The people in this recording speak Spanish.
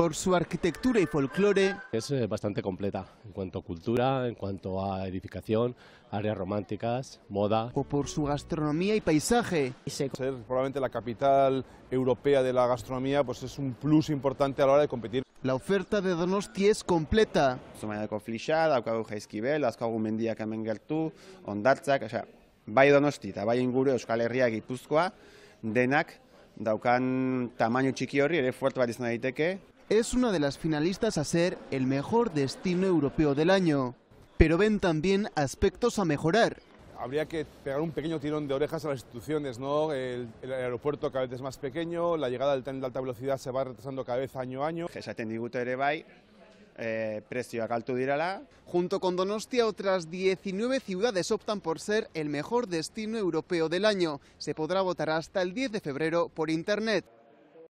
por su arquitectura y folclore. Es eh, bastante completa en cuanto a cultura, en cuanto a edificación, áreas románticas, moda. O por su gastronomía y paisaje. Ser probablemente la capital europea de la gastronomía pues es un plus importante a la hora de competir. La oferta de Donosti es completa. Su flixa, daukagu jaizkibel, daukagu mendiak hemen gertu, ondartzak, sea, bai Donosti eta bai inguru Euskal Herria Gipuzkoa denak daukan tamaño txiki horri ere fuerte bat izan daiteke, es una de las finalistas a ser el mejor destino europeo del año, pero ven también aspectos a mejorar. Habría que pegar un pequeño tirón de orejas a las instituciones, ¿no? El, aeropuerto cada vez es más pequeño, la llegada del tren de alta velocidad se va retrasando cada vez año a año. Eh, Junto con Donostia, otras 19 ciudades optan por ser el mejor destino europeo del año. Se podrá votar hasta el 10 de febrero por Internet.